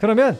그러면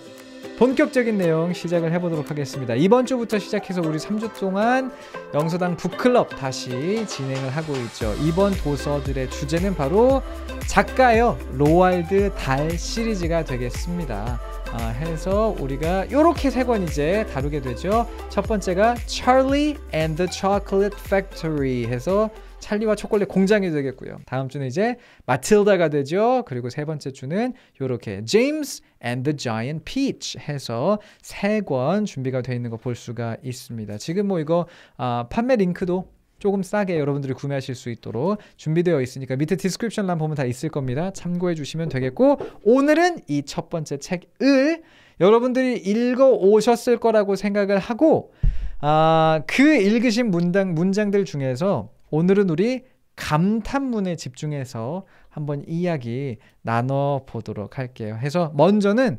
본격적인 내용 시작을 해보도록 하겠습니다. 이번 주부터 시작해서 우리 3주 동안 영서당 북클럽 다시 진행을 하고 있죠. 이번 도서들의 주제는 바로 작가요 로알드 달 시리즈가 되겠습니다. 아, 해서 우리가 이렇게 세 권 이제 다루게 되죠. 첫 번째가 Charlie and the Chocolate Factory 해서 찰리와 초콜릿 공장이 되겠고요. 다음 주는 이제 마틸다가 되죠. 그리고 세 번째 주는 이렇게 James and the Giant Peach 해서 세 권 준비가 되어 있는 거 볼 수가 있습니다. 지금 뭐 이거 아, 판매 링크도 조금 싸게 여러분들이 구매하실 수 있도록 준비되어 있으니까 밑에 디스크립션란 보면 다 있을 겁니다. 참고해 주시면 되겠고 오늘은 이 첫 번째 책을 여러분들이 읽어 오셨을 거라고 생각을 하고 아, 그 읽으신 문장 문장들 중에서 오늘은 우리 감탄문에 집중해서 한번 이야기 나눠 보도록 할게요. 해서 먼저는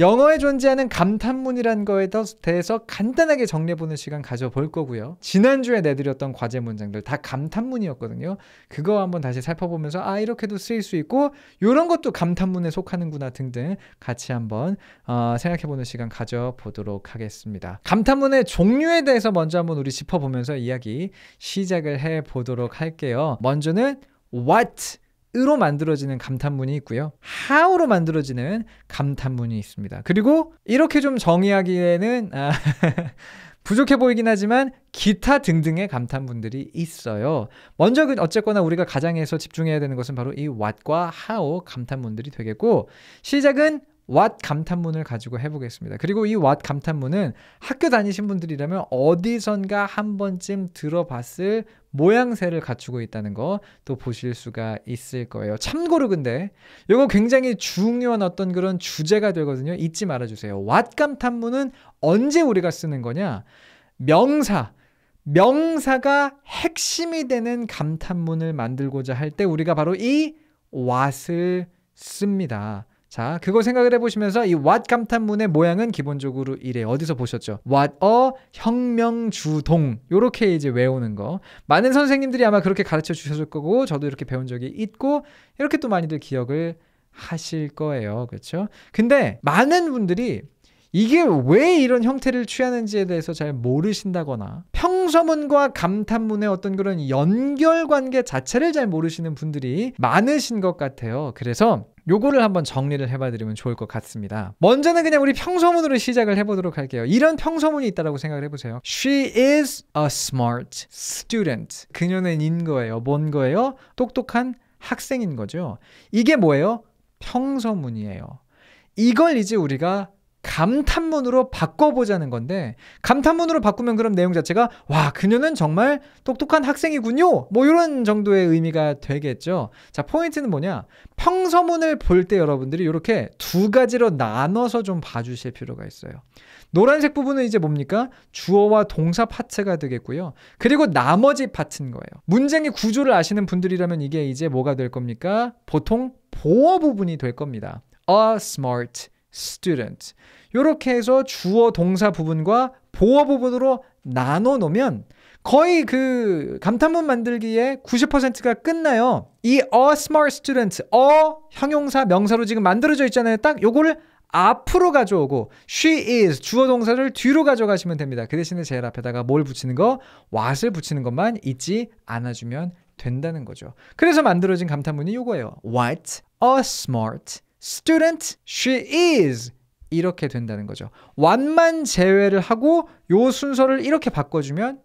영어에 존재하는 감탄문이란 거에 대해서 간단하게 정리해보는 시간 가져볼 거고요. 지난주에 내드렸던 과제 문장들 다 감탄문이었거든요. 그거 한번 다시 살펴보면서 아 이렇게도 쓰일 수 있고 이런 것도 감탄문에 속하는구나 등등 같이 한번 어, 생각해보는 시간 가져보도록 하겠습니다. 감탄문의 종류에 대해서 먼저 한번 우리 짚어보면서 이야기 시작을 해보도록 할게요. 먼저는 what 으로 만들어지는 감탄문이 있고요. how로 만들어지는 감탄문이 있습니다. 그리고 이렇게 좀 정의하기에는 아, 부족해 보이긴 하지만 기타 등등의 감탄문들이 있어요. 먼저 그 어쨌거나 우리가 가장해서 집중해야 되는 것은 바로 이 what과 how 감탄문들이 되겠고 시작은 what 감탄문을 가지고 해보겠습니다. 그리고 이 what 감탄문은 학교 다니신 분들이라면 어디선가 한 번쯤 들어봤을 모양새를 갖추고 있다는 거 또 보실 수가 있을 거예요. 참고로 근데 이거 굉장히 중요한 어떤 그런 주제가 되거든요. 잊지 말아주세요. what 감탄문은 언제 우리가 쓰는 거냐? 명사, 명사가 핵심이 되는 감탄문을 만들고자 할 때 우리가 바로 이 what을 씁니다. 자, 그거 생각을 해보시면서 이 what 감탄문의 모양은 기본적으로 이래 어디서 보셨죠? what a 혁명주동 요렇게 이제 외우는 거 많은 선생님들이 아마 그렇게 가르쳐 주셨을 거고 저도 이렇게 배운 적이 있고 이렇게 또 많이들 기억을 하실 거예요. 그렇죠? 근데 많은 분들이 이게 왜 이런 형태를 취하는지에 대해서 잘 모르신다거나 평서문과 감탄문의 어떤 그런 연결 관계 자체를 잘 모르시는 분들이 많으신 것 같아요. 그래서 요거를 한번 정리를 해봐드리면 좋을 것 같습니다. 먼저는 그냥 우리 평서문으로 시작을 해보도록 할게요. 이런 평서문이 있다라고 생각을 해보세요. She is a smart student. 그녀는 인 거예요. 뭔 거예요? 똑똑한 학생인 거죠. 이게 뭐예요? 평서문이에요. 이걸 이제 우리가 감탄문으로 바꿔보자는 건데 감탄문으로 바꾸면 그럼 내용 자체가 와 그녀는 정말 똑똑한 학생이군요 뭐 이런 정도의 의미가 되겠죠 자 포인트는 뭐냐 평서문을 볼 때 여러분들이 이렇게 두 가지로 나눠서 좀 봐주실 필요가 있어요 노란색 부분은 이제 뭡니까 주어와 동사 파트가 되겠고요 그리고 나머지 파트인 거예요 문장의 구조를 아시는 분들이라면 이게 이제 뭐가 될 겁니까 보통 보어 부분이 될 겁니다 a smart student. 이렇게 해서 주어 동사 부분과 보어 부분으로 나눠 놓으면 거의 그 감탄문 만들기에 90%가 끝나요. 이 a smart student, a 형용사 명사로 지금 만들어져 있잖아요. 딱 요거를 앞으로 가져오고 she is 주어 동사를 뒤로 가져가시면 됩니다. 그 대신에 제일 앞에다가 뭘 붙이는 거 what을 붙이는 것만 잊지 않아 주면 된다는 거죠. 그래서 만들어진 감탄문이 요거예요. What a smart student she is 이렇게 된다는 거죠. 완만 제외를 하고 요 순서를 이렇게 바꿔주면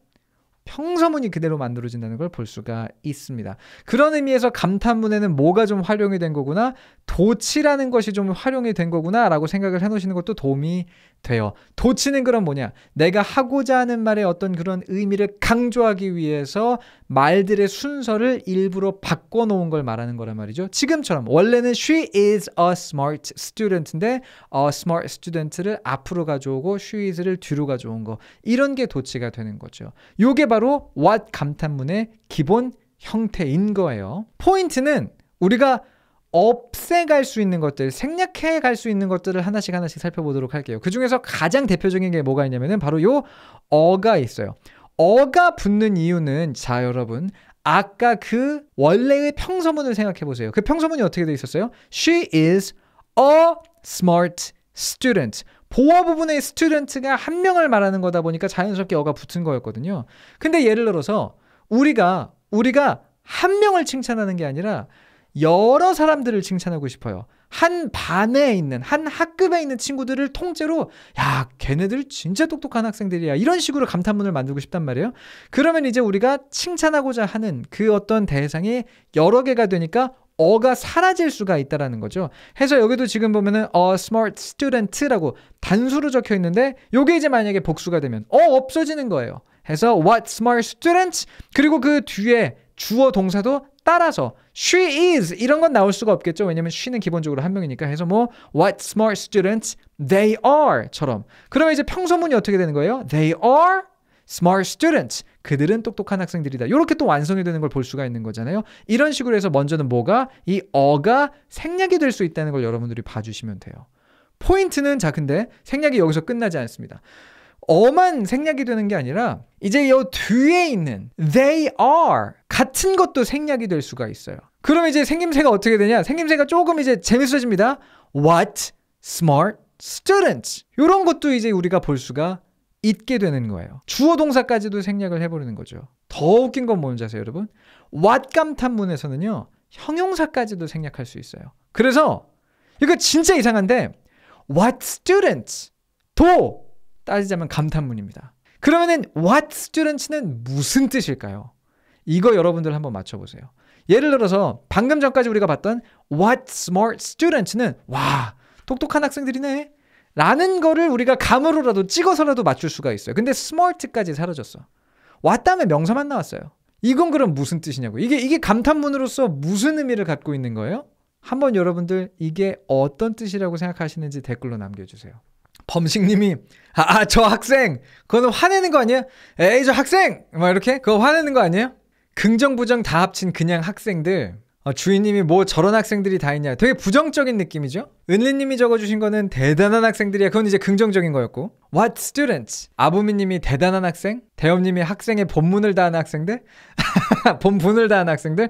평서문이 그대로 만들어진다는 걸 볼 수가 있습니다. 그런 의미에서 감탄문에는 뭐가 좀 활용이 된 거구나, 도치라는 것이 좀 활용이 된 거구나 라고 생각을 해놓으시는 것도 도움이 돼요. 도치는 그럼 뭐냐? 내가 하고자 하는 말의 어떤 그런 의미를 강조하기 위해서 말들의 순서를 일부러 바꿔놓은 걸 말하는 거란 말이죠. 지금처럼 원래는 she is a smart student인데 a smart student를 앞으로 가져오고 she is를 뒤로 가져온 거 이런 게 도치가 되는 거죠. 요게 바로 what 감탄문의 기본 형태인 거예요. 포인트는 우리가 없애갈 수 있는 것들, 생략해 갈 수 있는 것들을 하나씩 하나씩 살펴보도록 할게요. 그 중에서 가장 대표적인 게 뭐가 있냐면은 바로 요 어가 있어요. 어가 붙는 이유는 자, 여러분. 아까 그 원래의 평서문을 생각해 보세요. 그 평서문이 어떻게 되어 있었어요? She is a smart student. 보어 부분의 student가 한 명을 말하는 거다 보니까 자연스럽게 어가 붙은 거였거든요. 근데 예를 들어서 우리가 우리가 한 명을 칭찬하는 게 아니라 여러 사람들을 칭찬하고 싶어요. 한 반에 있는 한 학급에 있는 친구들을 통째로 야 걔네들 진짜 똑똑한 학생들이야 이런 식으로 감탄문을 만들고 싶단 말이에요 그러면 이제 우리가 칭찬하고자 하는 그 어떤 대상이 여러 개가 되니까 어가 사라질 수가 있다라는 거죠. 해서 여기도 지금 보면은 어 smart student라고 단수로 적혀 있는데 요게 이제 만약에 복수가 되면 어 없어지는 거예요. 해서 what smart student 그리고 그 뒤에 주어 동사도 따라서 she is 이런 건 나올 수가 없겠죠. 왜냐면 she는 기본적으로 한 명이니까 해서 뭐 what smart students they are처럼. 그러면 이제 평소문이 어떻게 되는 거예요? they are smart students. 그들은 똑똑한 학생들이다. 이렇게 또 완성이 되는 걸 볼 수가 있는 거잖아요. 이런 식으로 해서 먼저는 뭐가 이 어가 생략이 될 수 있다는 걸 여러분들이 봐주시면 돼요. 포인트는 자 근데 생략이 여기서 끝나지 않습니다. 엄한 생략이 되는 게 아니라 이제 요 뒤에 있는 they are 같은 것도 생략이 될 수가 있어요. 그럼 이제 생김새가 어떻게 되냐? 생김새가 조금 이제 재밌어집니다. What smart students 이런 것도 이제 우리가 볼 수가 있게 되는 거예요. 주어 동사까지도 생략을 해버리는 거죠. 더 웃긴 건 뭔지 아세요, 여러분? what 감탄문에서는요 형용사까지도 생략할 수 있어요. 그래서 이거 진짜 이상한데 what students 도 따지자면 감탄문입니다. 그러면은 what students는 무슨 뜻일까요? 이거 여러분들 한번 맞춰보세요. 예를 들어서 방금 전까지 우리가 봤던 what smart students는 와 똑똑한 학생들이네 라는 거를 우리가 감으로라도 찍어서라도 맞출 수가 있어요. 근데 smart까지 사라졌어. 왔다면 명사만 나왔어요. 이건 그럼 무슨 뜻이냐고. 이게 이게 감탄문으로서 무슨 의미를 갖고 있는 거예요? 한번 여러분들 이게 어떤 뜻이라고 생각하시는지 댓글로 남겨주세요. 범식님이 아, 아, 저 학생! 그거는 화내는 거 아니에요? 에이, 저 학생! 막 이렇게? 그거 화내는 거 아니에요? 긍정, 부정 다 합친 그냥 학생들. 어, 주인님이 뭐 저런 학생들이 다 있냐. 되게 부정적인 느낌이죠? 은리님이 적어주신 거는 대단한 학생들이야. 그건 이제 긍정적인 거였고. What students? 아부미님이 대단한 학생? 대엽님이 학생의 본문을 다한 학생들? 본분을 다한 학생들?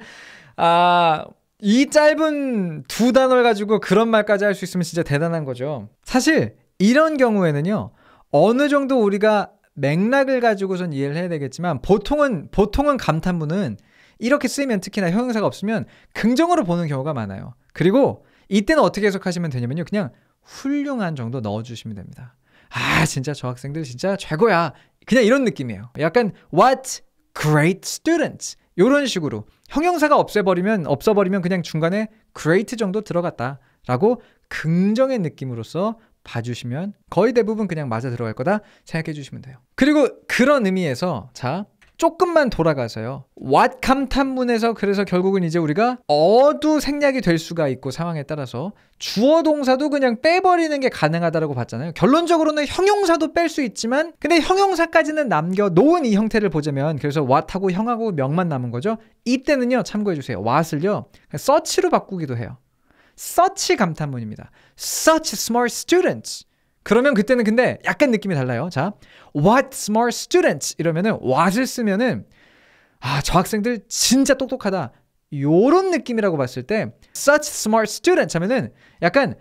아, 이 짧은 두 단어를 가지고 그런 말까지 할 수 있으면 진짜 대단한 거죠. 사실 이런 경우에는요. 어느 정도 우리가 맥락을 가지고선 이해를 해야 되겠지만 보통은 보통은 감탄문은 이렇게 쓰이면 특히나 형용사가 없으면 긍정으로 보는 경우가 많아요. 그리고 이때는 어떻게 해석하시면 되냐면요. 그냥 훌륭한 정도 넣어 주시면 됩니다. 아, 진짜 저 학생들 진짜 최고야. 그냥 이런 느낌이에요. 약간 what great students. 요런 식으로 형용사가 없애버리면 없어버리면 그냥 중간에 great 정도 들어갔다라고 긍정의 느낌으로써 봐주시면 거의 대부분 그냥 맞아 들어갈 거다 생각해 주시면 돼요. 그리고 그런 의미에서 자 조금만 돌아가서요. 왓 감탄문에서 그래서 결국은 이제 우리가 어두 생략이 될 수가 있고 상황에 따라서 주어 동사도 그냥 빼버리는 게 가능하다라고 봤잖아요. 결론적으로는 형용사도 뺄 수 있지만 근데 형용사까지는 남겨 놓은 이 형태를 보자면 그래서 왓하고 형하고 명만 남은 거죠. 이때는요 참고해 주세요. 왓을요 서치로 바꾸기도 해요. such 감탄문입니다. such smart students. 그러면 그때는 근데 약간 느낌이 달라요. 자, what smart students 이러면은 what을 쓰면은 아, 저 학생들 진짜 똑똑하다. 요런 느낌이라고 봤을 때 such smart students 하면은 약간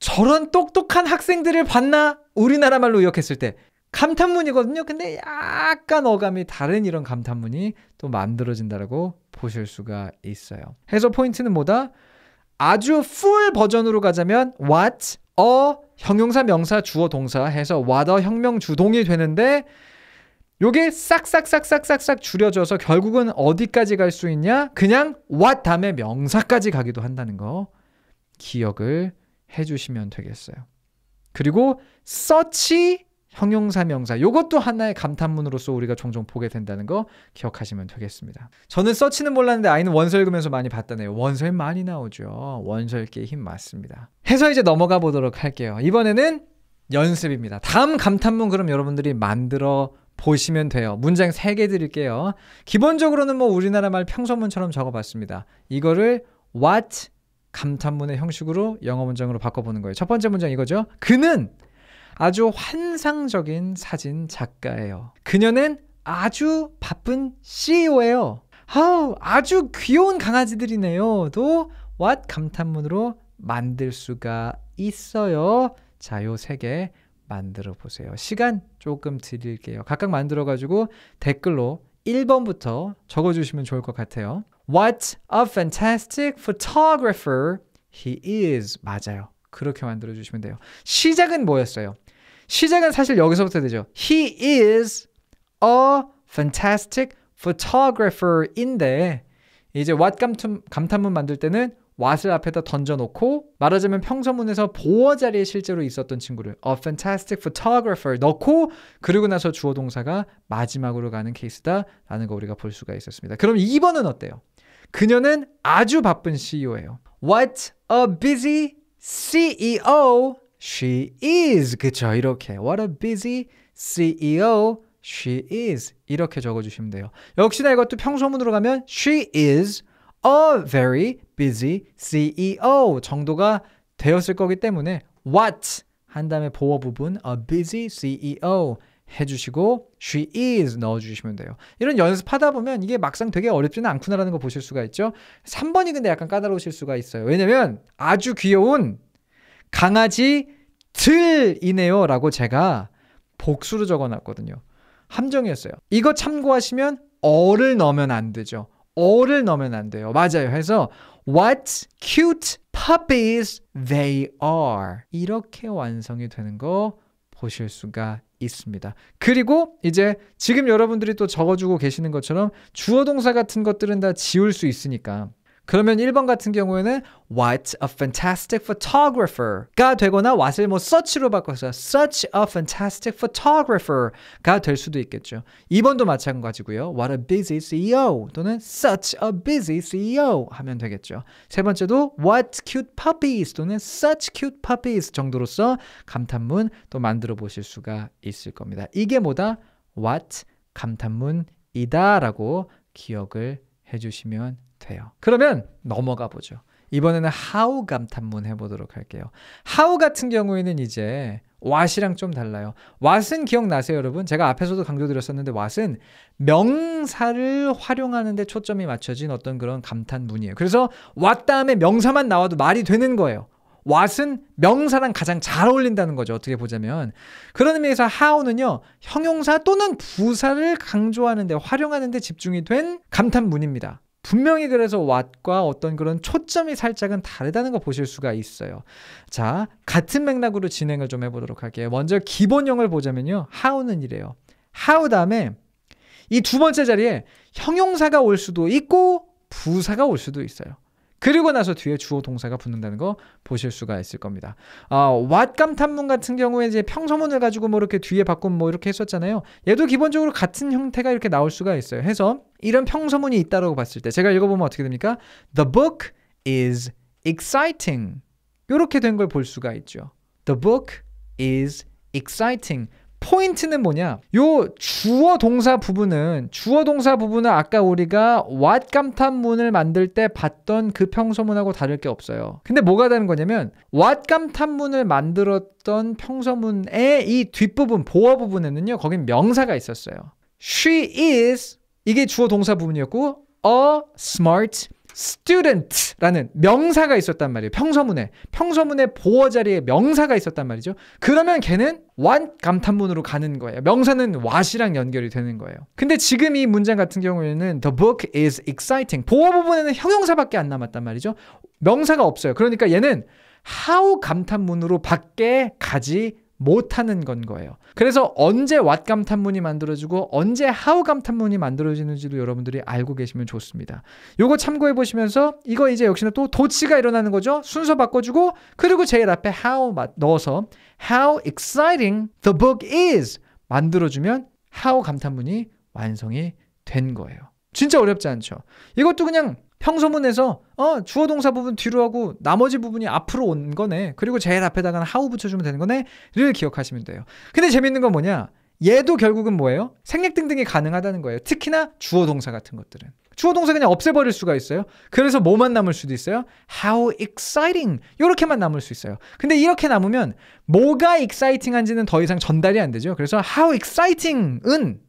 저런 똑똑한 학생들을 봤나? 우리나라 말로 의역했을 때 감탄문이거든요. 근데 약간 어감이 다른 이런 감탄문이 또 만들어진다라고 보실 수가 있어요. 해서 포인트는 뭐다? 아주 풀 버전으로 가자면 what 어 형용사 명사 주어 동사 해서 what 어 형명 주동이 되는데 요게 싹싹싹싹싹싹 줄여져서 결국은 어디까지 갈 수 있냐? 그냥 what 다음에 명사까지 가기도 한다는 거 기억을 해주시면 되겠어요. 그리고 search 형용사 명사 이것도 하나의 감탄문으로서 우리가 종종 보게 된다는 거 기억하시면 되겠습니다. 저는 서치는 몰랐는데 아이는 원서 읽으면서 많이 봤다네요. 원서에 많이 나오죠. 원서 읽기의 힘 맞습니다. 해서 이제 넘어가 보도록 할게요. 이번에는 연습입니다. 다음 감탄문 그럼 여러분들이 만들어 보시면 돼요. 문장 3개 드릴게요. 기본적으로는 뭐 우리나라 말 평소문처럼 적어봤습니다. 이거를 what 감탄문의 형식으로 영어 문장으로 바꿔보는 거예요. 첫 번째 문장 이거죠. 그는 아주 환상적인 사진 작가예요. 그녀는 아주 바쁜 CEO예요. 아우, 아주 귀여운 강아지들이네요. 도 what 감탄문으로 만들 수가 있어요. 자, 요세개 만들어 보세요. 시간 조금 드릴게요. 각각 만들어 가지고 댓글로 1번부터 적어 주시면 좋을 것 같아요. What a fantastic photographer he is. 맞아요. 그렇게 만들어 주시면 돼요. 시작은 뭐였어요? 시작은 사실 여기서부터 되죠. He is a fantastic photographer인데 이제 what 감탄, 감탄문 만들 때는 what을 앞에다 던져놓고 말하자면 평서문에서 보어 자리에 실제로 있었던 친구를 a fantastic photographer 넣고 그리고 나서 주어 동사가 마지막으로 가는 케이스다라는 거 우리가 볼 수가 있었습니다. 그럼 2번은 어때요? 그녀는 아주 바쁜 CEO예요. What a busy CEO She is. 그쵸. 이렇게. What a busy CEO. She is. 이렇게 적어주시면 돼요. 역시나 이것도 평소문으로 가면 She is a very busy CEO 정도가 되었을 거기 때문에 What 한 다음에 보어 부분 a busy CEO 해주시고 she is 넣어주시면 돼요. 이런 연습하다 보면 이게 막상 되게 어렵지는 않구나라는 거 보실 수가 있죠. 3번이 근데 약간 까다로우실 수가 있어요. 왜냐면 아주 귀여운 강아지 들이네요 라고 제가 복수로 적어놨거든요. 함정이었어요. 이거 참고하시면 어를 넣으면 안 되죠. 어를 넣으면 안 돼요. 맞아요. 해서 What cute puppies they are. 이렇게 완성이 되는 거 보실 수가 있습니다. 그리고 이제 지금 여러분들이 또 적어주고 계시는 것처럼 주어동사 같은 것들은 다 지울 수 있으니까 그러면 1번 같은 경우에는 What a fantastic photographer가 되거나 what을 뭐 such로 바꿔서 such a fantastic photographer가 될 수도 있겠죠. 2번도 마찬가지고요. What a busy CEO 또는 such a busy CEO 하면 되겠죠. 세 번째도 What cute puppies 또는 such cute puppies 정도로서 감탄문 또 만들어 보실 수가 있을 겁니다. 이게 뭐다? What 감탄문이다라고 기억을 해주시면 같요 그러면 넘어가 보죠. 이번에는 how 감탄문 해보도록 할게요. how 같은 경우에는 이제 what이랑 좀 달라요. what은 기억나세요, 여러분? 제가 앞에서도 강조드렸었는데 what은 명사를 활용하는 데 초점이 맞춰진 어떤 그런 감탄문이에요. 그래서 what 다음에 명사만 나와도 말이 되는 거예요. what은 명사랑 가장 잘 어울린다는 거죠. 어떻게 보자면. 그런 의미에서 how는요. 형용사 또는 부사를 강조하는 데 활용하는 데 집중이 된 감탄문입니다. 분명히 그래서 왓과 어떤 그런 초점이 살짝은 다르다는 거 보실 수가 있어요. 자, 같은 맥락으로 진행을 좀 해보도록 할게요. 먼저 기본형을 보자면요. how는 이래요. how 다음에 이 두 번째 자리에 형용사가 올 수도 있고 부사가 올 수도 있어요. 그리고 나서 뒤에 주어 동사가 붙는다는 거 보실 수가 있을 겁니다. 아, what 감탄문 같은 경우에 이제 평소문을 가지고 뭐 이렇게 뒤에 바꾼 뭐 이렇게 했었잖아요. 얘도 기본적으로 같은 형태가 이렇게 나올 수가 있어요. 해서 이런 평소문이 있다라고 봤을 때 제가 읽어보면 어떻게 됩니까? The book is exciting. 이렇게 된 걸 볼 수가 있죠. The book is exciting. 포인트는 뭐냐? 요 주어 동사 부분은 주어 동사 부분은 아까 우리가 what 감탄문을 만들 때 봤던 그 평서문하고 다를 게 없어요. 근데 뭐가 다른 거냐면 what 감탄문을 만들었던 평서문의 이 뒷부분 보어 부분에는요. 거긴 명사가 있었어요. She is 이게 주어 동사 부분이었고 a smart student라는 명사가 있었단 말이에요. 평서문에. 평서문에 보어 자리에 명사가 있었단 말이죠. 그러면 걔는 완 감탄문으로 가는 거예요. 명사는 what이랑 연결이 되는 거예요. 근데 지금 이 문장 같은 경우에는 the book is exciting. 보어 부분에는 형용사밖에 안 남았단 말이죠. 명사가 없어요. 그러니까 얘는 how 감탄문으로 밖에 가지 못하는 건 거예요. 그래서 언제 왓 감탄문이 만들어지고 언제 하우 감탄문이 만들어지는지도 여러분들이 알고 계시면 좋습니다. 요거 참고해 보시면서 이거 이제 역시나 또 도치가 일어나는 거죠. 순서 바꿔주고 그리고 제일 앞에 how 넣어서 how exciting the book is 만들어주면 how 감탄문이 완성이 된 거예요. 진짜 어렵지 않죠. 이것도 그냥 평소문에서 어, 주어 동사 부분 뒤로 하고 나머지 부분이 앞으로 온 거네. 그리고 제일 앞에다가는 하우 붙여주면 되는 거네를 기억하시면 돼요. 근데 재밌는 건 뭐냐? 얘도 결국은 뭐예요? 생략 등등이 가능하다는 거예요. 특히나 주어 동사 같은 것들은. 주어 동사 그냥 없애버릴 수가 있어요. 그래서 뭐만 남을 수도 있어요? How exciting! 이렇게만 남을 수 있어요. 근데 이렇게 남으면 뭐가 exciting한지는 더 이상 전달이 안 되죠. 그래서 how exciting은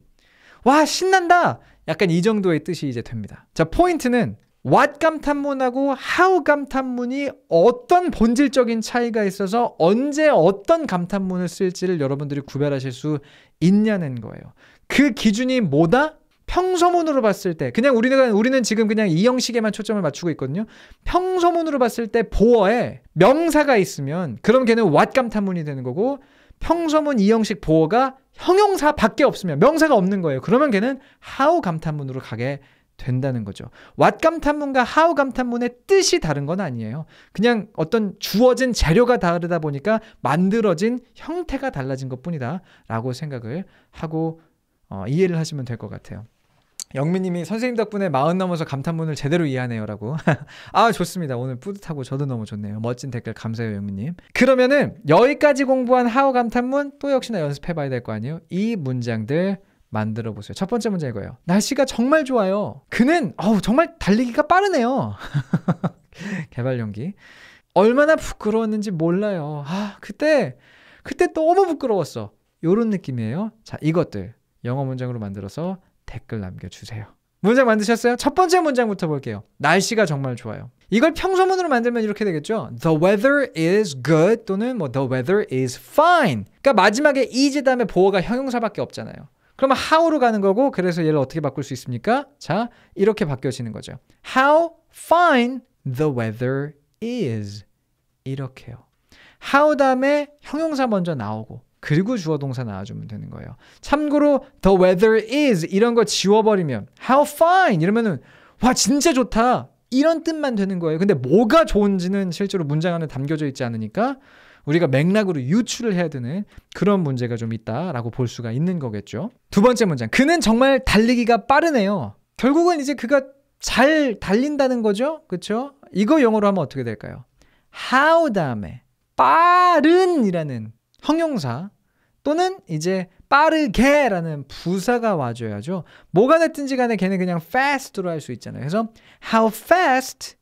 와 신난다! 약간 이 정도의 뜻이 이제 됩니다. 자 포인트는 what 감탄문하고 how 감탄문이 어떤 본질적인 차이가 있어서 언제 어떤 감탄문을 쓸지를 여러분들이 구별하실 수 있냐는 거예요. 그 기준이 뭐다? 평소문으로 봤을 때 그냥 우리는 우리는 지금 그냥 이 형식에만 초점을 맞추고 있거든요. 평소문으로 봤을 때 보어에 명사가 있으면 그럼 걔는 what 감탄문이 되는 거고 평소문 이 형식 보어가 형용사밖에 없으면 명사가 없는 거예요. 그러면 걔는 how 감탄문으로 가게 된다는 거죠. 왓 감탄문과 하우 감탄문의 뜻이 다른 건 아니에요. 그냥 어떤 주어진 재료가 다르다 보니까 만들어진 형태가 달라진 것 뿐이다. 라고 생각을 하고 어, 이해를 하시면 될 것 같아요. 영민님이 선생님 덕분에 마흔 넘어서 감탄문을 제대로 이해하네요라고. 아 좋습니다. 오늘 뿌듯하고 저도 너무 좋네요. 멋진 댓글 감사해요 영민님. 그러면은 여기까지 공부한 하우 감탄문 또 역시나 연습해봐야 될 거 아니에요? 이 문장들 만들어 보세요. 첫 번째 문제 이거예요. 날씨가 정말 좋아요. 그는 어우 정말 달리기가 빠르네요. 개발 용기. 얼마나 부끄러웠는지 몰라요. 아, 그때 그때 너무 부끄러웠어. 요런 느낌이에요. 자, 이것들 영어 문장으로 만들어서 댓글 남겨 주세요. 문장 만드셨어요? 첫 번째 문장부터 볼게요. 날씨가 정말 좋아요. 이걸 평소문으로 만들면 이렇게 되겠죠. The weather is good 또는 뭐 the weather is fine. 그러니까 마지막에 is 다음에 보어가 형용사밖에 없잖아요. 그러면 how로 가는 거고 그래서 얘를 어떻게 바꿀 수 있습니까? 자, 이렇게 바뀌어지는 거죠. How fine the weather is. 이렇게요. how 다음에 형용사 먼저 나오고 그리고 주어 동사 나와주면 되는 거예요. 참고로 the weather is 이런 거 지워버리면 how fine 이러면은 와 진짜 좋다 이런 뜻만 되는 거예요. 근데 뭐가 좋은지는 실제로 문장 안에 담겨져 있지 않으니까 우리가 맥락으로 유출을 해야 되는 그런 문제가 좀 있다라고 볼 수가 있는 거겠죠. 두 번째 문장. 그는 정말 달리기가 빠르네요. 결국은 이제 그가 잘 달린다는 거죠. 그렇죠? 이거 영어로 하면 어떻게 될까요? how 다음에 빠른이라는 형용사 또는 이제 빠르게라는 부사가 와줘야죠. 뭐가 됐든지 간에 걔는 그냥 fast로 할 수 있잖아요. 그래서 how fast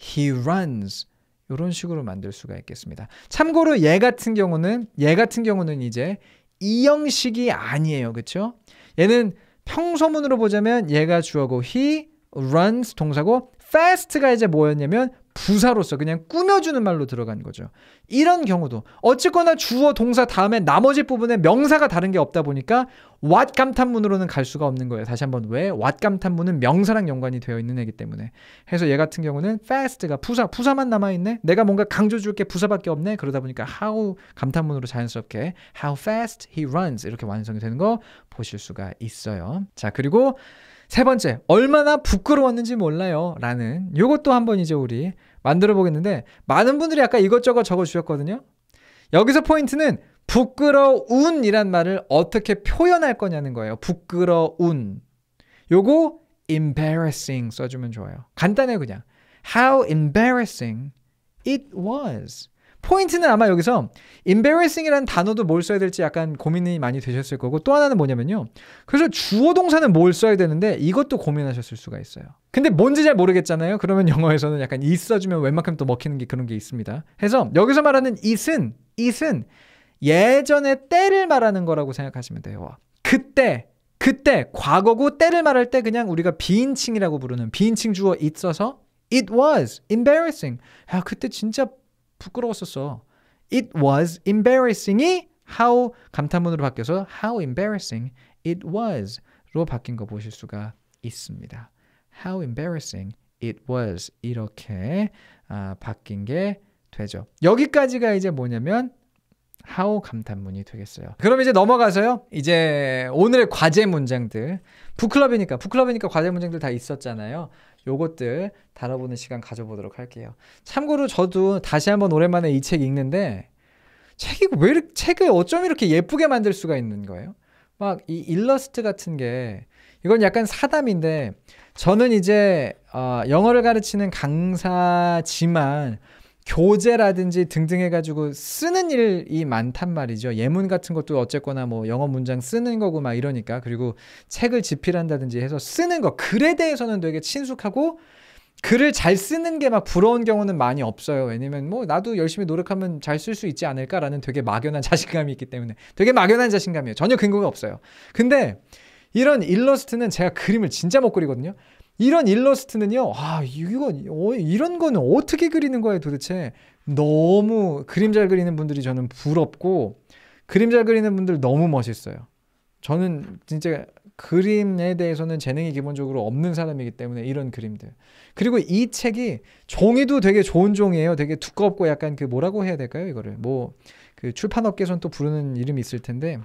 he runs 이런 식으로 만들 수가 있겠습니다. 참고로 얘 같은 경우는 얘 같은 경우는 이제 이 형식이 아니에요. 그렇죠? 얘는 평소문으로 보자면 얘가 주어고 he runs 동사고 fast가 이제 뭐였냐면 부사로서 그냥 꾸며주는 말로 들어간 거죠. 이런 경우도 어쨌거나 주어 동사 다음에 나머지 부분에 명사가 다른 게 없다 보니까 what 감탄문으로는 갈 수가 없는 거예요. 다시 한번 왜? what 감탄문은 명사랑 연관이 되어 있는 애기 때문에. 해서얘 같은 경우는 fast가 부사, 부사만 남아있네? 내가 뭔가 강조 줄게 부사밖에 없네? 그러다 보니까 how 감탄문으로 자연스럽게 how fast he runs 이렇게 완성이 되는 거 보실 수가 있어요. 자, 그리고 세 번째, 얼마나 부끄러웠는지 몰라요. 라는 이것도 한번 이제 우리 만들어 보겠는데 많은 분들이 아까 이것저것 적어 주셨거든요. 여기서 포인트는 부끄러운이란 말을 어떻게 표현할 거냐는 거예요. 부끄러운. 요거 embarrassing 써주면 좋아요. 간단해 그냥. How embarrassing it was. 포인트는 아마 여기서 embarrassing이라는 단어도 뭘 써야 될지 약간 고민이 많이 되셨을 거고 또 하나는 뭐냐면요. 그래서 주어 동사는 뭘 써야 되는데 이것도 고민하셨을 수가 있어요. 근데 뭔지 잘 모르겠잖아요. 그러면 영어에서는 약간 있어주면 웬만큼 또 먹히는 게 그런 게 있습니다. 해서 여기서 말하는 it은 it은 예전의 때를 말하는 거라고 생각하시면 돼요. 그때 그때 과거고 때를 말할 때 그냥 우리가 비인칭이라고 부르는 비인칭 주어 있어서 it was embarrassing. 야 그때 진짜 부끄러웠었어. It was embarrassing이 how 감탄문으로 바뀌어서 how embarrassing it was로 바뀐 거 보실 수가 있습니다. How embarrassing it was 이렇게 아, 바뀐 게 되죠. 여기까지가 이제 뭐냐면 how 감탄문이 되겠어요. 그럼 이제 넘어가서요. 이제 오늘의 과제 문장들. 북클럽이니까 북클럽이니까 과제 문장들 다 있었잖아요. 요것들 다뤄보는 시간 가져보도록 할게요. 참고로 저도 다시 한번 오랜만에 이 책 읽는데 책이 왜 이렇게 책을 어쩜 이렇게 예쁘게 만들 수가 있는 거예요? 막 이 일러스트 같은 게 이건 약간 사담인데 저는 이제 어, 영어를 가르치는 강사지만 교재라든지 등등 해가지고 쓰는 일이 많단 말이죠. 예문 같은 것도 어쨌거나 뭐 영어 문장 쓰는 거고 막 이러니까 그리고 책을 집필한다든지 해서 쓰는 거 글에 대해서는 되게 친숙하고 글을 잘 쓰는 게 막 부러운 경우는 많이 없어요. 왜냐면 뭐 나도 열심히 노력하면 잘 쓸 수 있지 않을까라는 되게 막연한 자신감이 있기 때문에 되게 막연한 자신감이에요. 전혀 근거가 없어요. 근데 이런 일러스트는 제가 그림을 진짜 못 그리거든요. 이런 일러스트는요, 아, 이건 어, 이런 거는 어떻게 그리는 거예요 도대체? 너무 그림 잘 그리는 분들이 저는 부럽고, 그림 잘 그리는 분들 너무 멋있어요. 저는 진짜 그림에 대해서는 재능이 기본적으로 없는 사람이기 때문에 이런 그림들. 그리고 이 책이 종이도 되게 좋은 종이에요. 되게 두껍고 약간 그 뭐라고 해야 될까요? 이거를. 뭐, 그출판업계에서는또 부르는 이름이 있을 텐데,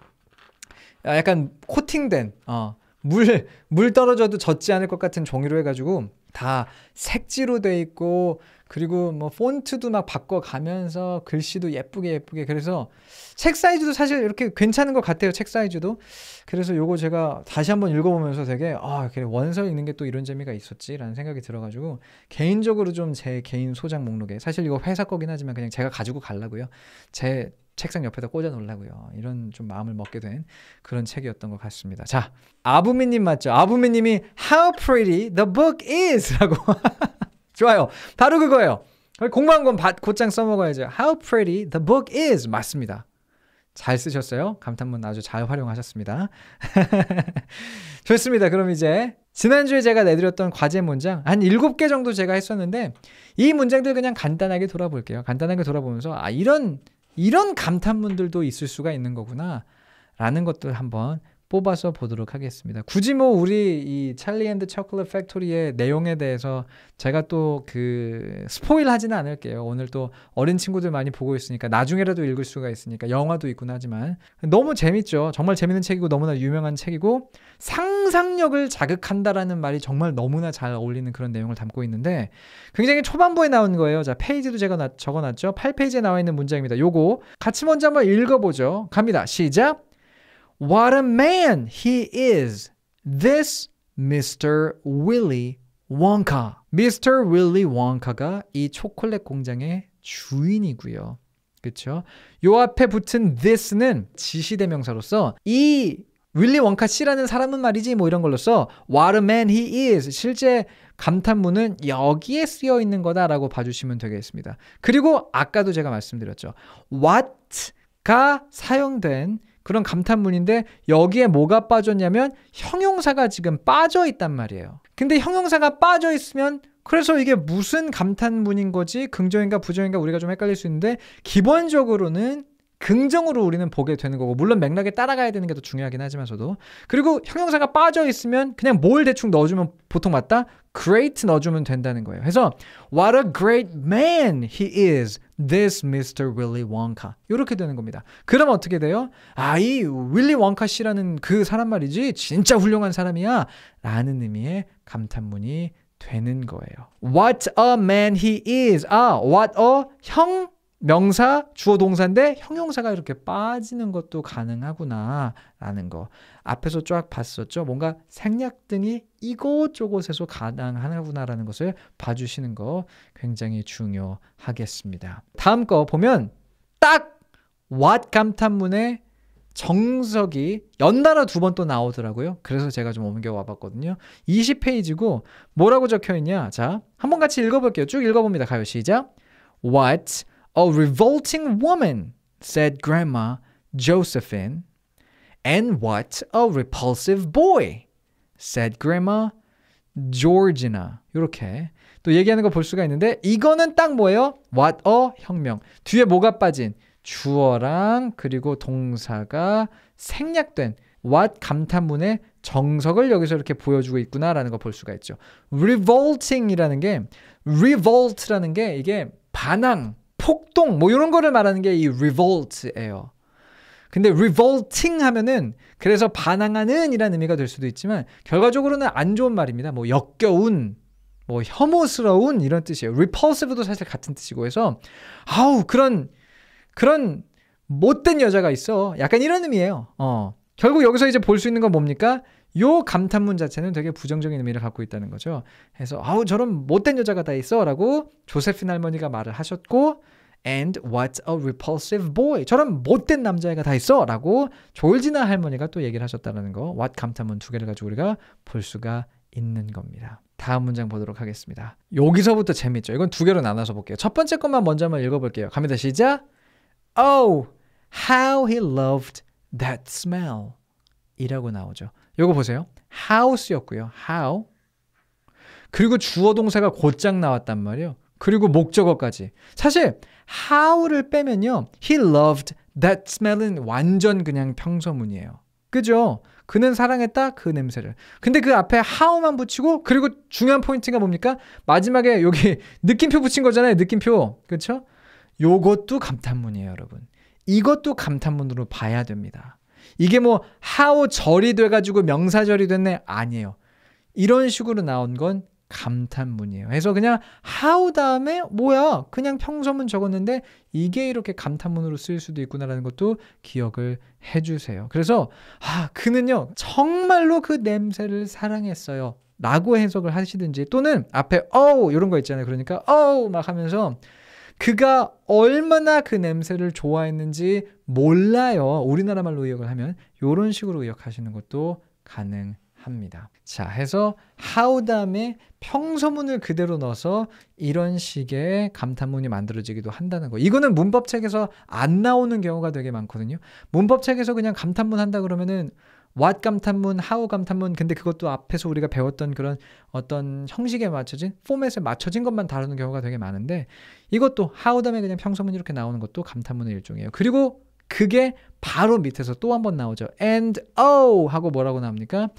아, 약간 코팅된, 어, 물, 물 떨어져도 젖지 않을 것 같은 종이로 해가지고 다 색지로 돼 있고 그리고 뭐 폰트도 막 바꿔가면서 글씨도 예쁘게 예쁘게 그래서 책 사이즈도 사실 이렇게 괜찮은 것 같아요 책 사이즈도 그래서 요거 제가 다시 한번 읽어보면서 되게 아 그래 원서 읽는 게 또 이런 재미가 있었지라는 생각이 들어가지고 개인적으로 좀 제 개인 소장 목록에 사실 이거 회사 거긴 하지만 그냥 제가 가지고 갈라고요 제 책상 옆에다 꽂아 놓으려고요. 이런 좀 마음을 먹게 된 그런 책이었던 것 같습니다. 자, 아부미님 맞죠? 아부미님이 How pretty the book is라고. 좋아요. 바로 그거예요. 공부한 건 곧장 써먹어야죠. How pretty the book is 맞습니다. 잘 쓰셨어요. 감탄문 아주 잘 활용하셨습니다. 좋습니다. 그럼 이제 지난주에 제가 내드렸던 과제 문장 한 7개 정도 제가 했었는데 이 문장들 그냥 간단하게 돌아볼게요. 간단하게 돌아보면서 아 이런 이런 감탄문들도 있을 수가 있는 거구나. 라는 것들 한번 뽑아서 보도록 하겠습니다. 굳이 뭐 우리 이 찰리 앤드 초콜릿 팩토리의 내용에 대해서 제가 또 그 스포일 하지는 않을게요. 오늘 또 어린 친구들 많이 보고 있으니까 나중에라도 읽을 수가 있으니까 영화도 있긴 하지만 너무 재밌죠. 정말 재밌는 책이고 너무나 유명한 책이고 상상력을 자극한다라는 말이 정말 너무나 잘 어울리는 그런 내용을 담고 있는데 굉장히 초반부에 나온 거예요. 자, 페이지도 제가 나, 적어놨죠. 8페이지에 나와 있는 문장입니다. 요거 같이 먼저 한번 읽어보죠. 갑니다. 시작! What a man he is. This Mr. Willy Wonka. Mr. Willy Wonka가 이 초콜릿 공장의 주인이고요. 그렇죠? 요 앞에 붙은 this는 지시대명사로서 이 윌리 원카 씨라는 사람은 말이지 뭐 이런 걸로써 what a man he is 실제 감탄문은 여기에 쓰여 있는 거다라고 봐주시면 되겠습니다. 그리고 아까도 제가 말씀드렸죠. what가 사용된 그런 감탄문인데 여기에 뭐가 빠졌냐면 형용사가 지금 빠져 있단 말이에요. 근데 형용사가 빠져 있으면 그래서 이게 무슨 감탄문인 거지 긍정인가 부정인가 우리가 좀 헷갈릴 수 있는데 기본적으로는 긍정으로 우리는 보게 되는 거고 물론 맥락에 따라가야 되는 게 더 중요하긴 하지만서도 그리고 형용사가 빠져 있으면 그냥 뭘 대충 넣어주면 보통 맞다 great 넣어주면 된다는 거예요. 그래서 what a great man he is This Mr. Willy Wonka. 이렇게 되는 겁니다. 그럼 어떻게 돼요? 아, 이 윌리 원카 씨라는 그 사람 말이지 진짜 훌륭한 사람이야. 라는 의미의 감탄문이 되는 거예요. What a man he is. 아, what a 형 명사, 주어 동사인데 형용사가 이렇게 빠지는 것도 가능하구나라는 거. 앞에서 쫙 봤었죠. 뭔가 생략 등이 이곳저곳에서 가능하구나라는 것을 봐주시는 거 굉장히 중요하겠습니다. 다음 거 보면 딱 what 감탄문에 정석이 연달아 두 번 또 나오더라고요. 그래서 제가 좀 옮겨와 봤거든요. 20페이지고 뭐라고 적혀 있냐? 자, 한번 같이 읽어볼게요. 쭉 읽어봅니다. 가요 시작. What A revolting woman, said Grandma Josephine. And what a repulsive boy, said Grandma Georgina. 이렇게 또 얘기하는 거 볼 수가 있는데 이거는 딱 뭐예요? What a 혁명. 뒤에 뭐가 빠진 주어랑 그리고 동사가 생략된 what 감탄문의 정석을 여기서 이렇게 보여주고 있구나라는 거 볼 수가 있죠. revolting이라는 게 revolt라는 게 이게 반항 폭동 뭐 이런 거를 말하는 게 이 revolt예요. 근데 revolting 하면은 그래서 반항하는 이라는 의미가 될 수도 있지만 결과적으로는 안 좋은 말입니다. 뭐 역겨운 뭐 혐오스러운 이런 뜻이에요. repulsive도 사실 같은 뜻이고 해서 아우 그런 그런 못된 여자가 있어. 약간 이런 의미예요. 어. 결국 여기서 이제 볼 수 있는 건 뭡니까? 요 감탄문 자체는 되게 부정적인 의미를 갖고 있다는 거죠. 그래서 아우 저런 못된 여자가 다 있어라고 조세핀 할머니가 말을 하셨고 and what a repulsive boy 저런 못된 남자애가 다 있어라고 졸지나 할머니가 또 얘기를 하셨다는 거 what 감탄문 두 개를 가지고 우리가 볼 수가 있는 겁니다. 다음 문장 보도록 하겠습니다. 여기서부터 재밌죠. 이건 두 개로 나눠서 볼게요. 첫 번째 것만 먼저 한번 읽어볼게요. 갑니다. 시작. Oh, how he loved that smell. 이라고 나오죠. 요거 보세요. how 쓰였고요. how. 그리고 주어 동사가 곧장 나왔단 말이에요. 그리고 목적어까지. 사실 how를 빼면요. he loved that smell은 완전 그냥 평서문이에요. 그죠? 그는 사랑했다 그 냄새를. 근데 그 앞에 how만 붙이고 그리고 중요한 포인트가 뭡니까? 마지막에 여기 느낌표 붙인 거잖아요. 느낌표. 그렇죠? 요것도 감탄문이에요, 여러분. 이것도 감탄문으로 봐야 됩니다. 이게 뭐 하오 절이 돼가지고 명사절이 됐네 아니에요. 이런 식으로 나온 건 감탄문이에요. 그래서 그냥 how 다음에 뭐야 그냥 평소문 적었는데 이게 이렇게 감탄문으로 쓰일 수도 있구나라는 것도 기억을 해주세요. 그래서 아 그는요 정말로 그 냄새를 사랑했어요. 라고 해석을 하시든지 또는 앞에 어우 oh 이런 거 있잖아요. 그러니까 어우 oh 막 하면서 그가 얼마나 그 냄새를 좋아했는지 몰라요. 우리나라 말로 의역을 하면 이런 식으로 의역하시는 것도 가능합니다. 자, 해서 how 다음에 평소문을 그대로 넣어서 이런 식의 감탄문이 만들어지기도 한다는 거. 이거는 문법책에서 안 나오는 경우가 되게 많거든요. 문법책에서 그냥 감탄문 한다 그러면은 what 감탄문, how 감탄문 근데 그것도 앞에서 우리가 배웠던 그런 어떤 형식에 맞춰진 포맷에 맞춰진 것만 다루는 경우가 되게 많은데 이것도 how 다음에 그냥 평소문 이렇게 나오는 것도 감탄문의 일종이에요. 그리고 그게 바로 밑에서 또 한번 나오죠. And oh 하고 뭐라고 나옵니까?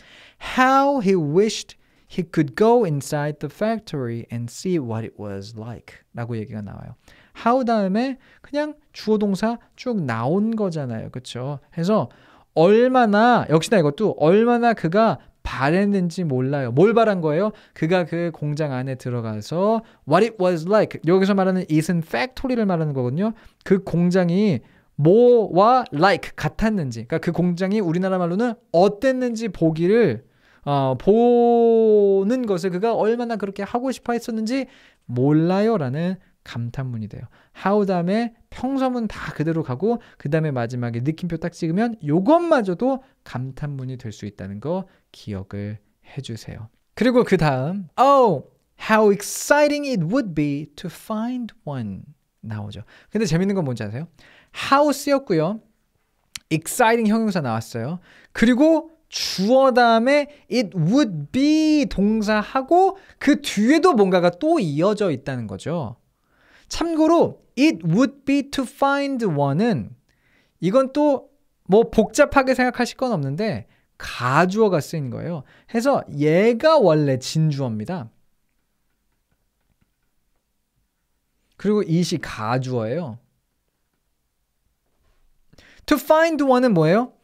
How he wished he could go inside the factory and see what it was like 라고 얘기가 나와요. how 다음에 그냥 주어 동사 쭉 나온 거잖아요. 그렇죠? 해서 얼마나 역시나 이것도 얼마나 그가 바랬는지 몰라요. 뭘 바란 거예요? 그가 그 공장 안에 들어가서 what it was like 여기서 말하는 it은 factory를 말하는 거거든요. 그 공장이 뭐와 like 같았는지 그러니까 그 공장이 우리나라 말로는 어땠는지 보기를 어, 보는 것을 그가 얼마나 그렇게 하고 싶어 했었는지 몰라요라는 감탄문이 돼요. 하우 w 다음에 평서문 다 그대로 가고 그 다음에 마지막에 느낌표 딱 찍으면 요것마저도 감탄문이 될 수 있다는 거 기억을 해주세요. 그리고 그 다음 oh how exciting it would be to find one 나오죠. 근데 재밌는 건 뭔지 아세요? how 쓰였고요. exciting 형용사 나왔어요. 그리고 주어 다음에 it would be 동사하고 그 뒤에도 뭔가가 또 이어져 있다는 거죠. 참고로 it would be to find one은 이건 또 뭐 복잡하게 생각하실 건 없는데 가주어가 쓰인 거예요. 해서 얘가 원래 진주어입니다. 그리고 이 시 가주어예요. To find one은 뭐예요?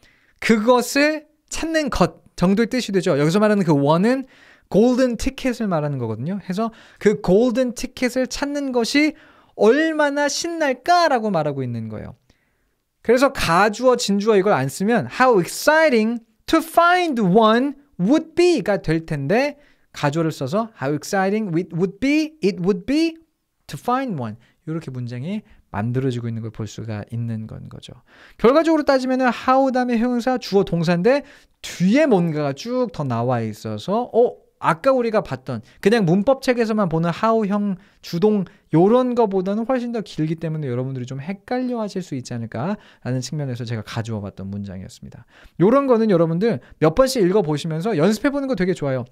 그것을 찾는 것 정도의 뜻이 되죠. 여기서 말하는 그 one은 golden ticket을 말하는 거거든요. 해서 그 golden ticket을 찾는 것이 얼마나 신날까라고 말하고 있는 거예요. 그래서 가주어 진주어 이걸 안 쓰면 how exciting to find one would be가 될 텐데 가주어를 써서 how exciting it would be, it would be to find one 이렇게 문장이 만들어지고 있는 걸 볼 수가 있는 건 거죠. 결과적으로 따지면 은 how 다음에 형용사 주어 동사인데 뒤에 뭔가가 쭉 더 나와 있어서 어 아까 우리가 봤던 그냥 문법책에서만 보는 하우형 주동 요런 거보다는 훨씬 더 길기 때문에 여러분들이 좀 헷갈려 하실 수 있지 않을까라는 측면에서 제가 가져와 봤던 문장이었습니다. 요런 거는 여러분들 몇 번씩 읽어 보시면서 연습해 보는 거 되게 좋아요.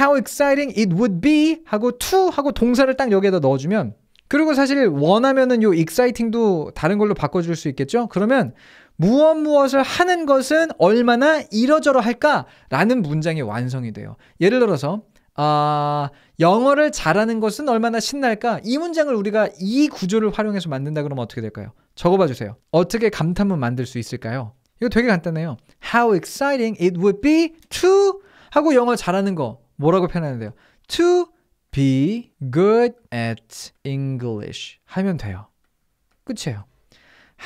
How exciting it would be 하고 to 하고 동사를 딱 여기에다 넣어 주면 그리고 사실 원하면은 요 exciting도 다른 걸로 바꿔 줄수 있겠죠? 그러면 무엇 무엇을 하는 것은 얼마나 이러저러 할까라는 문장이 완성이 돼요. 예를 들어서 아, 영어를 잘하는 것은 얼마나 신날까? 이 문장을 우리가 이 구조를 활용해서 만든다 그러면 어떻게 될까요? 적어봐 주세요. 어떻게 감탄문 만들 수 있을까요? 이거 되게 간단해요. How exciting it would be to 하고 영어 잘하는 거 뭐라고 표현하는데요 To be good at English 하면 돼요. 끝이에요.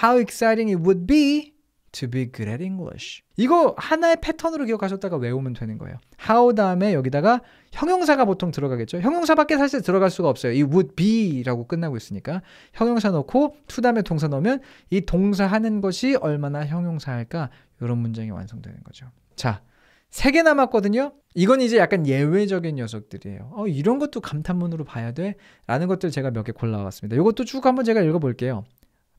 How exciting it would be to be good at English. 이거 하나의 패턴으로 기억하셨다가 외우면 되는 거예요. How 다음에 여기다가 형용사가 보통 들어가겠죠. 형용사밖에 사실 들어갈 수가 없어요. 이 would be라고 끝나고 있으니까 형용사 넣고 to 다음에 동사 넣으면 이 동사 하는 것이 얼마나 형용사일까 이런 문장이 완성되는 거죠. 자, 세 개 남았거든요. 이건 이제 약간 예외적인 녀석들이에요. 어, 이런 것도 감탄문으로 봐야 돼? 라는 것들 제가 몇 개 골라왔습니다. 이것도 쭉 한번 제가 읽어볼게요.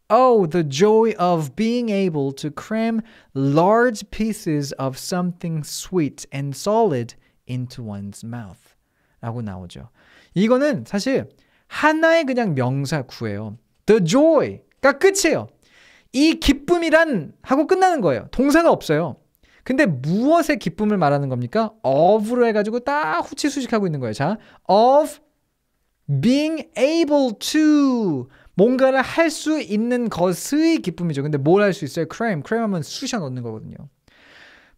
Oh, the joy of being able to cram large pieces of something sweet and solid into one's mouth. 라고 나오죠. 이거는 사실 하나의 그냥 명사구예요. The joy가 끝이에요. 이 기쁨이란 하고 끝나는 거예요. 동사가 없어요. 근데 무엇의 기쁨을 말하는 겁니까? of로 해가지고 딱 후치수식하고 있는 거예요. 자, of being able to 뭔가를 할 수 있는 것의 기쁨이죠. 근데 뭘 할 수 있어요? 크레임. 크레임 하면 쑤셔 넣는 거거든요.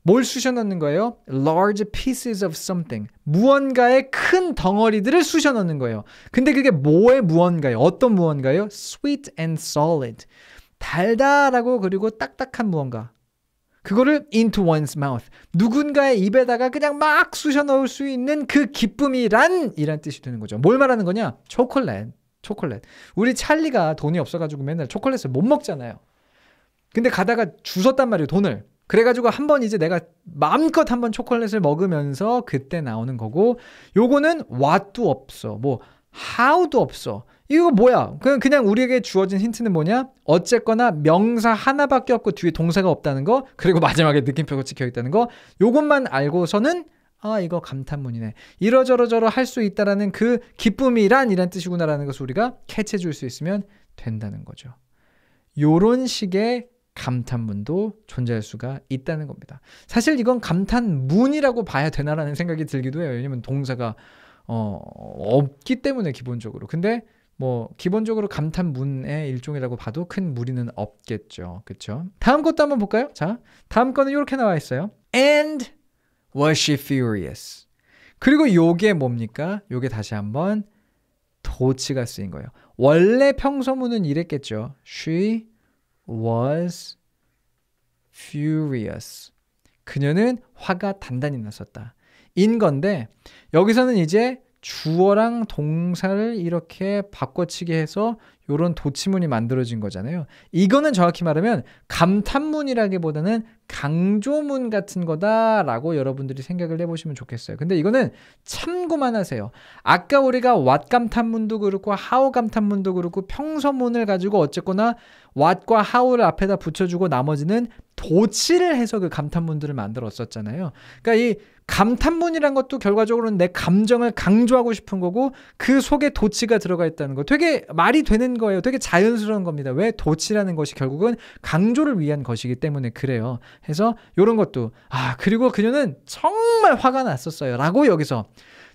뭘 쑤셔 넣는 거예요? large pieces of something. 무언가의 큰 덩어리들을 쑤셔 넣는 거예요. 근데 그게 뭐의 무언가예요? 어떤 무언가예요? sweet and solid. 달달하고 그리고 딱딱한 무언가. 그거를 into one's mouth. 누군가의 입에다가 그냥 막 쑤셔 넣을 수 있는 그 기쁨이란 이란 뜻이 되는 거죠. 뭘 말하는 거냐? 초콜렛. 초콜릿. 우리 찰리가 돈이 없어가지고 맨날 초콜릿을 못 먹잖아요. 근데 가다가 주웠단 말이에요, 돈을. 그래가지고 한 번 이제 내가 마음껏 한 번 초콜릿을 먹으면서 그때 나오는 거고, 요거는 왓도 없어. 뭐, how도 없어. 이거 뭐야? 그냥, 그냥 우리에게 주어진 힌트는 뭐냐? 어쨌거나 명사 하나밖에 없고 뒤에 동사가 없다는 거, 그리고 마지막에 느낌표가 찍혀 있다는 거, 요것만 알고서는 아 이거 감탄문이네 이러저러저러 할 수 있다라는 그 기쁨이란 이란 뜻이구나라는 것을 우리가 캐치해 줄 수 있으면 된다는 거죠 요런 식의 감탄문도 존재할 수가 있다는 겁니다 사실 이건 감탄문이라고 봐야 되나라는 생각이 들기도 해요 왜냐면 동사가 어, 없기 때문에 기본적으로 근데 뭐 기본적으로 감탄문의 일종이라고 봐도 큰 무리는 없겠죠 그쵸 다음 것도 한번 볼까요 자 다음 거는 이렇게 나와 있어요 and Was she furious? 그리고 요게 뭡니까? 요게 다시 한번 도치가 쓰인 거예요. 원래 평소문은 이랬겠죠. She was furious. 그녀는 화가 단단히 났었다. 인 건데 여기서는 이제 주어랑 동사를 이렇게 바꿔치기 해서 이런 도치문이 만들어진 거잖아요. 이거는 정확히 말하면 감탄문이라기보다는 강조문 같은 거다라고 여러분들이 생각을 해보시면 좋겠어요. 근데 이거는 참고만 하세요. 아까 우리가 왓감탄문도 그렇고 하오감탄문도 그렇고 평서문을 가지고 어쨌거나 왓과 하오를 앞에다 붙여주고 나머지는 도치를 해서 그 감탄문들을 만들었었잖아요. 그러니까 이 감탄문이란 것도 결과적으로는 내 감정을 강조하고 싶은 거고 그 속에 도치가 들어가 있다는 거 되게 말이 되는 거예요. 되게 자연스러운 겁니다. 왜 도치라는 것이 결국은 강조를 위한 것이기 때문에 그래요. 해서 이런 것도 아 그리고 그녀는 정말 화가 났었어요. 라고 여기서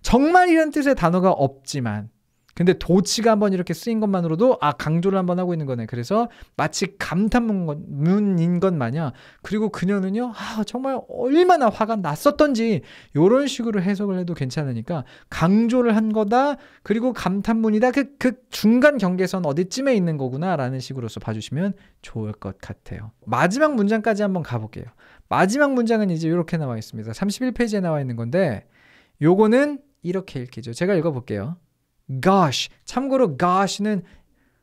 정말이런 뜻의 단어가 없지만 근데 도치가 한번 이렇게 쓰인 것만으로도 아 강조를 한번 하고 있는 거네. 그래서 마치 감탄문인 것 마냥 그리고 그녀는요 아 정말 얼마나 화가 났었던지 이런 식으로 해석을 해도 괜찮으니까 강조를 한 거다 그리고 감탄문이다 그, 그 중간 경계선 어디쯤에 있는 거구나라는 식으로서 봐주시면 좋을 것 같아요. 마지막 문장까지 한번 가볼게요. 마지막 문장은 이제 이렇게 나와 있습니다. 31페이지에 나와 있는 건데 요거는 이렇게 읽히죠. 제가 읽어볼게요. gosh. 참고로 gosh는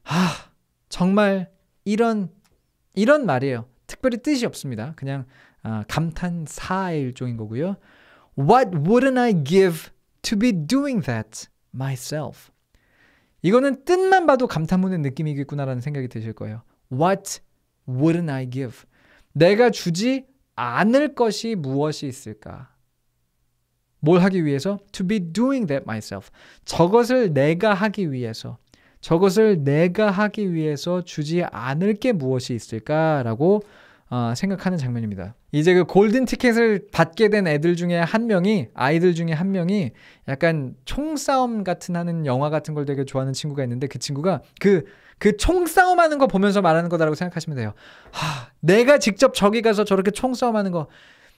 아, 정말 이런 이런 말이에요. 특별히 뜻이 없습니다. 그냥 아, 감탄사의 일종인 거고요. What wouldn't I give to be doing that myself? 이거는 뜻만 봐도 감탄문의 느낌이겠구나라는 생각이 드실 거예요. What wouldn't I give? 내가 주지 않을 것이 무엇이 있을까? 뭘 하기 위해서? To be doing that myself. 저것을 내가 하기 위해서. 저것을 내가 하기 위해서 주지 않을 게 무엇이 있을까라고 어, 생각하는 장면입니다. 이제 그 골든 티켓을 받게 된 애들 중에 한 명이 아이들 중에 한 명이 약간 총싸움 같은 하는 영화 같은 걸 되게 좋아하는 친구가 있는데 그 친구가 그그 그 총싸움하는 거 보면서 말하는 거다라고 생각하시면 돼요. 하, 내가 직접 저기 가서 저렇게 총싸움하는 거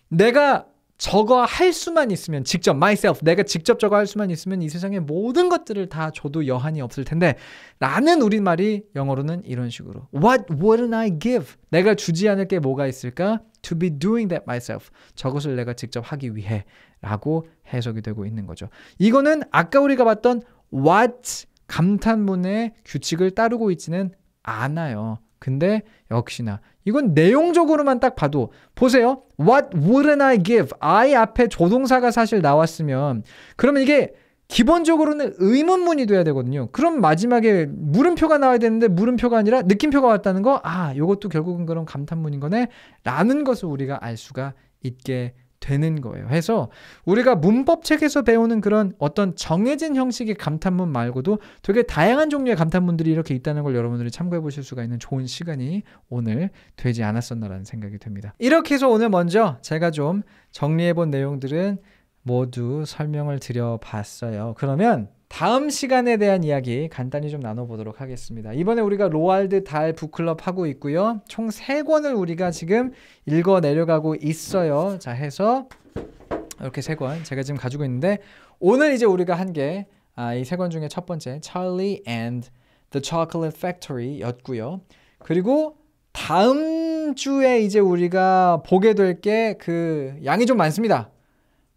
내가 저거 할 수만 있으면 직접 myself 내가 직접 저거 할 수만 있으면 이 세상의 모든 것들을 다 줘도 여한이 없을 텐데 라는 우리말이 영어로는 이런 식으로 what wouldn't I give 내가 주지 않을 게 뭐가 있을까 to be doing that myself 저것을 내가 직접 하기 위해 라고 해석이 되고 있는 거죠 이거는 아까 우리가 봤던 what 감탄문의 규칙을 따르고 있지는 않아요 근데 역시나 이건 내용적으로만 딱 봐도 보세요. What wouldn't I give? I 앞에 조동사가 사실 나왔으면 그러면 이게 기본적으로는 의문문이 돼야 되거든요. 그럼 마지막에 물음표가 나와야 되는데 물음표가 아니라 느낌표가 왔다는 거, 아, 요것도 결국은 그런 감탄문인 거네? 라는 것을 우리가 알 수가 있게 되는 거예요. 해서 우리가 문법책에서 배우는 그런 어떤 정해진 형식의 감탄문 말고도 되게 다양한 종류의 감탄문들이 이렇게 있다는 걸 여러분들이 참고해 보실 수가 있는 좋은 시간이 오늘 되지 않았었나라는 생각이 듭니다. 이렇게 해서 오늘 먼저 제가 좀 정리해 본 내용들은 모두 설명을 드려 봤어요. 그러면 다음 시간에 대한 이야기 간단히 좀 나눠보도록 하겠습니다. 이번에 우리가 로알드 달 북클럽 하고 있고요. 총 3권을 우리가 지금 읽어 내려가고 있어요. 자 해서 이렇게 3권 제가 지금 가지고 있는데 오늘 이제 우리가 한 게이 아, 3권 중에 첫 번째 Charlie and the Chocolate Factory 였고요. 그리고 다음 주에 이제 우리가 보게 될 게 그 양이 좀 많습니다.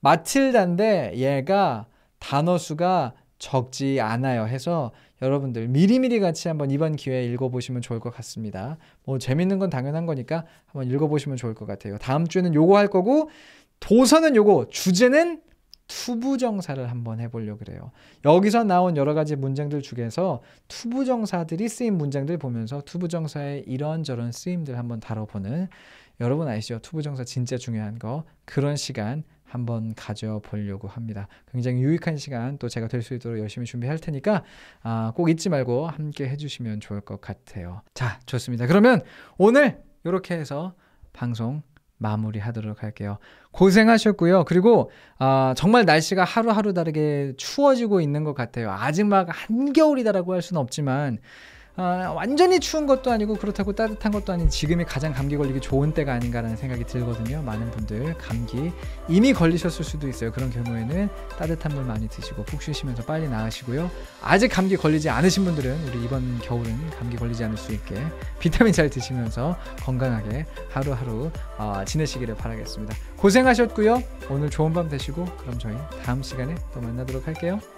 마틸다인데 얘가 단어 수가 적지 않아요. 해서 여러분들 미리미리 같이 한번 이번 기회에 읽어보시면 좋을 것 같습니다. 뭐 재밌는 건 당연한 거니까 한번 읽어보시면 좋을 것 같아요. 다음 주에는 요거 할 거고 도서는 요거 주제는 투부정사를 한번 해보려고 그래요. 여기서 나온 여러 가지 문장들 중에서 투부정사들이 쓰인 문장들 보면서 투부정사의 이런저런 쓰임들 한번 다뤄보는 여러분 아시죠? 투부정사 진짜 중요한 거 그런 시간 한번 가져보려고 합니다. 굉장히 유익한 시간 또 제가 될 수 있도록 열심히 준비할 테니까 아, 꼭 잊지 말고 함께 해주시면 좋을 것 같아요. 자, 좋습니다. 그러면 오늘 이렇게 해서 방송 마무리하도록 할게요. 고생하셨고요. 그리고 아, 정말 날씨가 하루하루 다르게 추워지고 있는 것 같아요. 아직 막 한겨울이다라고 할 수는 없지만 아, 완전히 추운 것도 아니고 그렇다고 따뜻한 것도 아닌 지금이 가장 감기 걸리기 좋은 때가 아닌가라는 생각이 들거든요. 많은 분들 감기 이미 걸리셨을 수도 있어요. 그런 경우에는 따뜻한 물 많이 드시고 푹 쉬시면서 빨리 나으시고요. 아직 감기 걸리지 않으신 분들은 우리 이번 겨울은 감기 걸리지 않을 수 있게 비타민 잘 드시면서 건강하게 하루하루 어, 지내시기를 바라겠습니다. 고생하셨고요. 오늘 좋은 밤 되시고 그럼 저희 다음 시간에 또 만나도록 할게요.